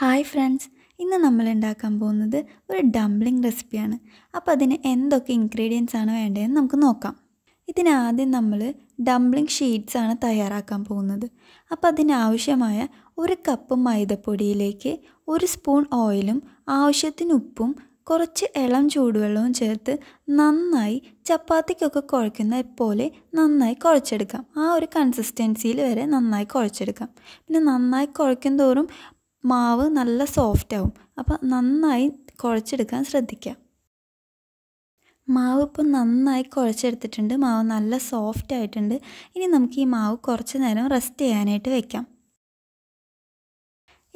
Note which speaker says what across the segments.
Speaker 1: hi friends ഇന്ന് നമ്മൾ ഉണ്ടാക്കാൻ പോകുന്നത് ഒരു ഡംപ്ലിംഗ് റെസിപ്പിയാണ് അപ്പോൾ അതിന് എന്തൊക്കെ ഇൻഗ്രീഡിയൻസ് ആണ് വേണ്ടതെന്ന് നമുക്ക് നോക്കാം ഇതിനാദ്യം നമ്മൾ ഡംപ്ലിംഗ് ഷീറ്റ്സ് ആണ് തയ്യാറാക്കാൻ പോകുന്നത് അപ്പോൾ അതിനാവശ്യമായ ഒരു കപ്പ് മൈദപ്പൊടിയിലേക്ക് ഒരു സ്പൂൺ ഓയിലും ആവശ്യത്തിന് ഉപ്പും കുറച്ച് ഇളം ചൂടുവെള്ളവും ചേർത്ത് നന്നായി ചപ്പാത്തിക്കൊക്കെ കുഴക്കുന്ന പോലെ നന്നായി കുഴച്ചെടുക്കാം ആ ഒരു കൺസിസ്റ്റൻസിയിൽ വരെ നന്നായി കുഴച്ചെടുക്കാം പിന്നെ നന്നായി കുഴക്കും തോറും മാവ് നല്ല സോഫ്റ്റ് ആവും അപ്പോൾ നന്നായി കുഴച്ചെടുക്കാൻ ശ്രദ്ധിക്കുക മാവ് ഇപ്പം നന്നായി കുഴച്ചെടുത്തിട്ടുണ്ട് മാവ് നല്ല സോഫ്റ്റ് ആയിട്ടുണ്ട് ഇനി നമുക്ക് ഈ മാവ് കുറച്ച് നേരം റെസ്റ്റ് ചെയ്യാനായിട്ട് വെക്കാം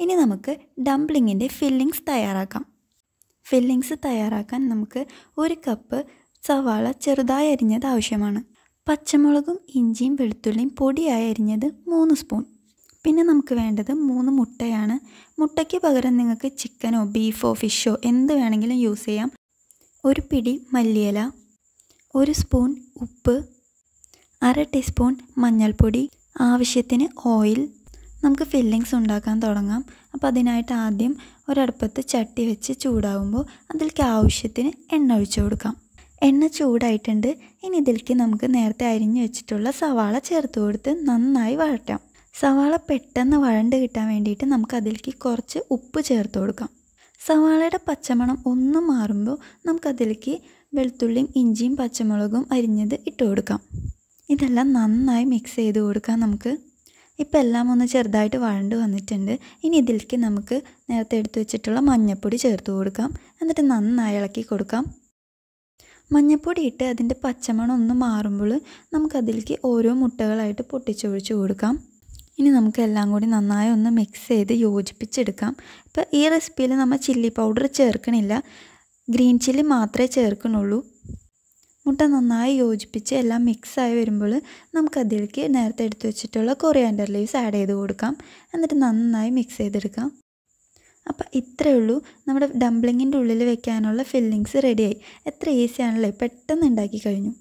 Speaker 1: ഇനി നമുക്ക് ഡംപ്ലിങ്ങിൻ്റെ ഫില്ലിങ്സ് തയ്യാറാക്കാം ഫില്ലിങ്സ് തയ്യാറാക്കാൻ നമുക്ക് ഒരു കപ്പ് സവാള ചെറുതായി അരിഞ്ഞത് ആവശ്യമാണ് പച്ചമുളകും ഇഞ്ചിയും വെളുത്തുള്ളിയും പൊടിയായി അരിഞ്ഞത് മൂന്ന് സ്പൂൺ പിന്നെ നമുക്ക് വേണ്ടത് മൂന്ന് മുട്ടയാണ് മുട്ടയ്ക്ക് പകരം നിങ്ങൾക്ക് ചിക്കനോ ബീഫോ ഫിഷോ എന്ത് വേണമെങ്കിലും യൂസ് ചെയ്യാം ഒരു പിടി മല്ലിയില ഒരു സ്പൂൺ ഉപ്പ് അര ടീസ്പൂൺ മഞ്ഞൾപ്പൊടി ആവശ്യത്തിന് ഓയിൽ നമുക്ക് ഫില്ലിങ്സ് ഉണ്ടാക്കാൻ തുടങ്ങാം അപ്പോൾ അതിനായിട്ട് ആദ്യം ഒരടുപ്പത്ത് ചട്ടി വെച്ച് ചൂടാവുമ്പോൾ അതിലേക്ക് ആവശ്യത്തിന് എണ്ണ ഒഴിച്ചു കൊടുക്കാം എണ്ണ ചൂടായിട്ടുണ്ട് ഇനി ഇതിലേക്ക് നമുക്ക് നേരത്തെ അരിഞ്ഞു വെച്ചിട്ടുള്ള സവാള ചേർത്ത് കൊടുത്ത് നന്നായി വഴറ്റാം സവാള പെട്ടെന്ന് വഴണ്ട് കിട്ടാൻ വേണ്ടിയിട്ട് അതിലേക്ക് കുറച്ച് ഉപ്പ് ചേർത്ത് കൊടുക്കാം സവാളയുടെ പച്ചമണം ഒന്ന് മാറുമ്പോൾ നമുക്കതിലേക്ക് വെളുത്തുള്ളിയും ഇഞ്ചിയും പച്ചമുളകും അരിഞ്ഞത് ഇട്ട് കൊടുക്കാം ഇതെല്ലാം നന്നായി മിക്സ് ചെയ്ത് കൊടുക്കാം നമുക്ക് ഇപ്പം എല്ലാം ഒന്ന് ചെറുതായിട്ട് വഴണ്ട് വന്നിട്ടുണ്ട് ഇനി ഇതിലേക്ക് നമുക്ക് നേരത്തെ എടുത്തു വെച്ചിട്ടുള്ള മഞ്ഞൾപ്പൊടി ചേർത്ത് കൊടുക്കാം എന്നിട്ട് നന്നായി ഇളക്കി കൊടുക്കാം മഞ്ഞൾപ്പൊടി ഇട്ട് അതിൻ്റെ പച്ചമണം ഒന്ന് മാറുമ്പോൾ നമുക്കതിലേക്ക് ഓരോ മുട്ടകളായിട്ട് പൊട്ടിച്ചൊഴിച്ച് കൊടുക്കാം ഇനി നമുക്ക് എല്ലാം കൂടി നന്നായി ഒന്ന് മിക്സ് ചെയ്ത് യോജിപ്പിച്ചെടുക്കാം ഇപ്പോൾ ഈ റെസിപ്പിയിൽ നമ്മൾ ചില്ലി പൗഡർ ചേർക്കണില്ല ഗ്രീൻ ചില്ലി മാത്രമേ ചേർക്കണുള്ളൂ മുട്ട നന്നായി യോജിപ്പിച്ച് എല്ലാം മിക്സായി വരുമ്പോൾ നമുക്കതിലേക്ക് നേരത്തെ എടുത്തു വെച്ചിട്ടുള്ള കൊറിയാൻഡർ ലീവ്സ് ആഡ് ചെയ്ത് കൊടുക്കാം എന്നിട്ട് നന്നായി മിക്സ് ചെയ്തെടുക്കാം അപ്പോൾ ഇത്രയേ ഉള്ളൂ നമ്മുടെ ഡംപ്ലിങ്ങിൻ്റെ ഉള്ളിൽ വെക്കാനുള്ള ഫില്ലിങ്സ് റെഡിയായി എത്ര ഈസിയാണല്ലേ പെട്ടെന്ന് ഉണ്ടാക്കി കഴിഞ്ഞു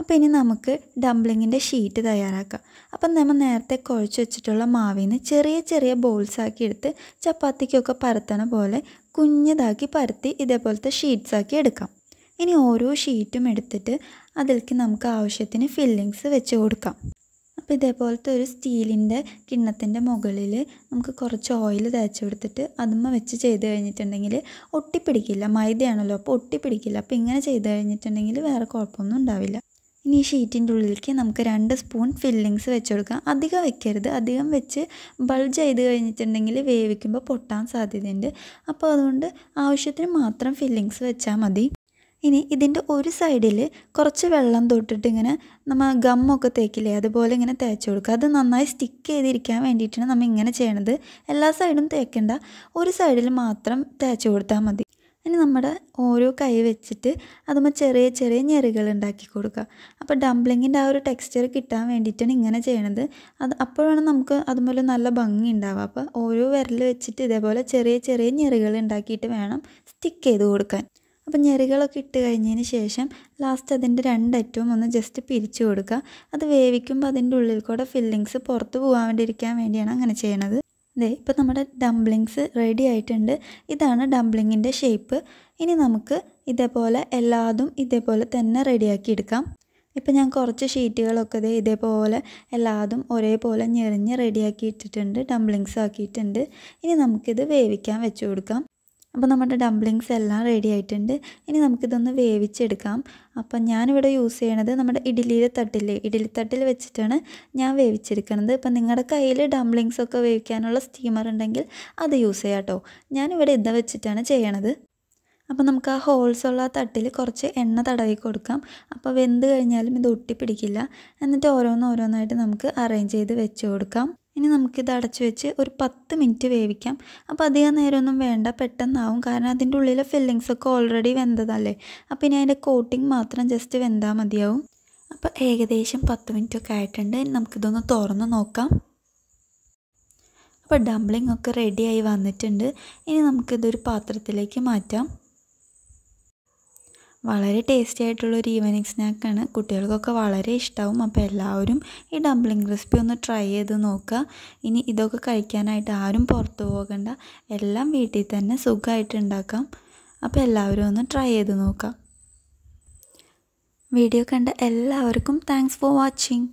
Speaker 1: അപ്പോൾ ഇനി നമുക്ക് ഡംപ്ലിങ്ങിൻ്റെ ഷീറ്റ് തയ്യാറാക്കാം അപ്പം നമ്മൾ നേരത്തെ കുഴച്ച് വെച്ചിട്ടുള്ള മാവിന് ചെറിയ ചെറിയ ബോൾസ് ആക്കി എടുത്ത് ചപ്പാത്തിക്കൊക്കെ പരത്തണ പോലെ കുഞ്ഞതാക്കി പരത്തി ഇതേപോലത്തെ ഷീറ്റ്സ് ആക്കി എടുക്കാം ഇനി ഓരോ ഷീറ്റും എടുത്തിട്ട് അതിലേക്ക് നമുക്ക് ആവശ്യത്തിന് ഫില്ലിങ്സ് വെച്ച് കൊടുക്കാം അപ്പോൾ ഇതേപോലത്തെ ഒരു സ്റ്റീലിൻ്റെ കിണ്ണത്തിൻ്റെ മുകളിൽ നമുക്ക് കുറച്ച് ഓയിൽ തേച്ച് കൊടുത്തിട്ട് അതുമ്മ വെച്ച് ചെയ്ത് കഴിഞ്ഞിട്ടുണ്ടെങ്കിൽ ഒട്ടിപ്പിടിക്കില്ല മൈദയാണല്ലോ അപ്പോൾ ഒട്ടിപ്പിടിക്കില്ല അപ്പോൾ ഇങ്ങനെ ചെയ്ത് കഴിഞ്ഞിട്ടുണ്ടെങ്കിൽ വേറെ കുഴപ്പമൊന്നും ഉണ്ടാവില്ല ഇനി ഷീറ്റിൻ്റെ ഉള്ളിലേക്ക് നമുക്ക് രണ്ട് സ്പൂൺ ഫില്ലിങ്സ് വെച്ച് കൊടുക്കാം അധികം വെക്കരുത് അധികം വെച്ച് ബൾജ് ചെയ്ത് കഴിഞ്ഞിട്ടുണ്ടെങ്കിൽ വേവിക്കുമ്പോൾ പൊട്ടാൻ സാധ്യതയുണ്ട് അപ്പോൾ അതുകൊണ്ട് ആവശ്യത്തിന് മാത്രം ഫില്ലിങ്സ് വെച്ചാൽ മതി ഇനി ഇതിൻ്റെ ഒരു സൈഡിൽ കുറച്ച് വെള്ളം തൊട്ടിട്ട് ഇങ്ങനെ നമ്മൾ ഗമ്മൊക്കെ തേക്കില്ലേ അതുപോലെ ഇങ്ങനെ തേച്ച് കൊടുക്കുക അത് നന്നായി സ്റ്റിക്ക് ചെയ്തിരിക്കാൻ വേണ്ടിയിട്ടാണ് നമ്മൾ ഇങ്ങനെ ചെയ്യണത് എല്ലാ സൈഡും തേക്കേണ്ട ഒരു സൈഡിൽ മാത്രം തേച്ച് കൊടുത്താൽ മതി ഇനി നമ്മുടെ ഓരോ കൈ വെച്ചിട്ട് അതുമ്പോൾ ചെറിയ ചെറിയ ഞെറികൾ ഉണ്ടാക്കി കൊടുക്കുക അപ്പോൾ ഡംപ്ലിങ്ങിൻ്റെ ആ ഒരു ടെക്സ്ചർ കിട്ടാൻ വേണ്ടിയിട്ടാണ് ഇങ്ങനെ ചെയ്യണത് അത് അപ്പോഴാണ് നമുക്ക് അതുപോലെ നല്ല ഭംഗി ഉണ്ടാവുക അപ്പോൾ ഓരോ വിരൽ വെച്ചിട്ട് ഇതേപോലെ ചെറിയ ചെറിയ ഞെറികൾ ഉണ്ടാക്കിയിട്ട് വേണം സ്റ്റിക്ക് ചെയ്ത് കൊടുക്കാൻ അപ്പോൾ ഞെറികളൊക്കെ ഇട്ട് കഴിഞ്ഞതിന് ശേഷം ലാസ്റ്റ് അതിൻ്റെ രണ്ടറ്റവും ഒന്ന് ജസ്റ്റ് പിരിച്ചു കൊടുക്കുക അത് വേവിക്കുമ്പോൾ അതിൻ്റെ ഉള്ളിൽ കൂടെ ഫില്ലിങ്സ് പുറത്ത് പോകാൻ വേണ്ടിയിരിക്കാൻ വേണ്ടിയാണ് അങ്ങനെ ചെയ്യണത് ദേ ഇപ്പോൾ നമ്മുടെ ഡംപ്ലിങ്സ് റെഡി ആയിട്ടുണ്ട് ഇതാണ് ഡംപ്ലിങ്ങിൻ്റെ ഷേപ്പ് ഇനി നമുക്ക് ഇതേപോലെ എല്ലാതും ഇതേപോലെ തന്നെ റെഡിയാക്കി എടുക്കാം ഇപ്പം ഞാൻ കുറച്ച് ഷീറ്റുകളൊക്കെ ഇതേ ഇതേപോലെ എല്ലാതും ഒരേപോലെ ഞെറിഞ്ഞ് റെഡിയാക്കി ഇട്ടിട്ടുണ്ട് ഡംപ്ലിങ്സ് ആക്കിയിട്ടുണ്ട് ഇനി നമുക്കിത് വേവിക്കാൻ വെച്ചു കൊടുക്കാം അപ്പോൾ നമ്മുടെ ഡംപ്ലിങ്സ് എല്ലാം റെഡി ആയിട്ടുണ്ട് ഇനി നമുക്കിതൊന്ന് വേവിച്ചെടുക്കാം അപ്പോൾ ഞാനിവിടെ യൂസ് ചെയ്യണത് നമ്മുടെ ഇഡ്ഡലിയിലെ ഇഡ്ഡലി ഇഡ്ഡലിത്തട്ടിൽ വെച്ചിട്ടാണ് ഞാൻ വേവിച്ചെടുക്കണത് ഇപ്പം നിങ്ങളുടെ കയ്യിൽ ഡംപ്ലിങ്സ് ഒക്കെ വേവിക്കാനുള്ള സ്റ്റീമർ ഉണ്ടെങ്കിൽ അത് യൂസ് ചെയ്യാം കേട്ടോ ഞാനിവിടെ ഇത് വെച്ചിട്ടാണ് ചെയ്യണത് അപ്പോൾ നമുക്ക് ആ ഹോൾസ് ഉള്ള ആ തട്ടിൽ കുറച്ച് എണ്ണ തടവി കൊടുക്കാം അപ്പോൾ വെന്ത് കഴിഞ്ഞാലും ഇത് ഒട്ടിപ്പിടിക്കില്ല എന്നിട്ട് ഓരോന്നോരോന്നായിട്ട് നമുക്ക് അറേഞ്ച് ചെയ്ത് വെച്ച് കൊടുക്കാം ഇനി നമുക്കിത് അടച്ചു വെച്ച് ഒരു പത്ത് മിനിറ്റ് വേവിക്കാം അപ്പോൾ അധികം നേരമൊന്നും വേണ്ട പെട്ടെന്നാവും കാരണം അതിൻ്റെ ഉള്ളിലെ ഫില്ലിങ്സ് ഒക്കെ ഓൾറെഡി വെന്തതല്ലേ അപ്പോൾ ഇനി അതിൻ്റെ കോട്ടിങ് മാത്രം ജസ്റ്റ് വെന്താൽ മതിയാവും അപ്പോൾ ഏകദേശം പത്ത് മിനിറ്റ് ഒക്കെ ആയിട്ടുണ്ട് ഇനി നമുക്കിതൊന്ന് തുറന്ന് നോക്കാം അപ്പോൾ ഡംപ്ലിംഗ് ഒക്കെ റെഡിയായി വന്നിട്ടുണ്ട് ഇനി നമുക്കിതൊരു പാത്രത്തിലേക്ക് മാറ്റാം വളരെ ടേസ്റ്റി ആയിട്ടുള്ള ഒരു ഈവനിങ് സ്നാക്കാണ് കുട്ടികൾക്കൊക്കെ വളരെ ഇഷ്ടമാവും അപ്പോൾ എല്ലാവരും ഈ ഡംപ്ലിംഗ് റെസിപ്പി ഒന്ന് ട്രൈ ചെയ്ത് നോക്കുക ഇനി ഇതൊക്കെ കഴിക്കാനായിട്ട് ആരും പുറത്തു പോകണ്ട എല്ലാം വീട്ടിൽ തന്നെ സുഖമായിട്ട് ഉണ്ടാക്കാം അപ്പോൾ എല്ലാവരും ഒന്ന് ട്രൈ ചെയ്ത് നോക്കാം വീഡിയോ കണ്ട എല്ലാവർക്കും താങ്ക്സ് ഫോർ വാച്ചിങ്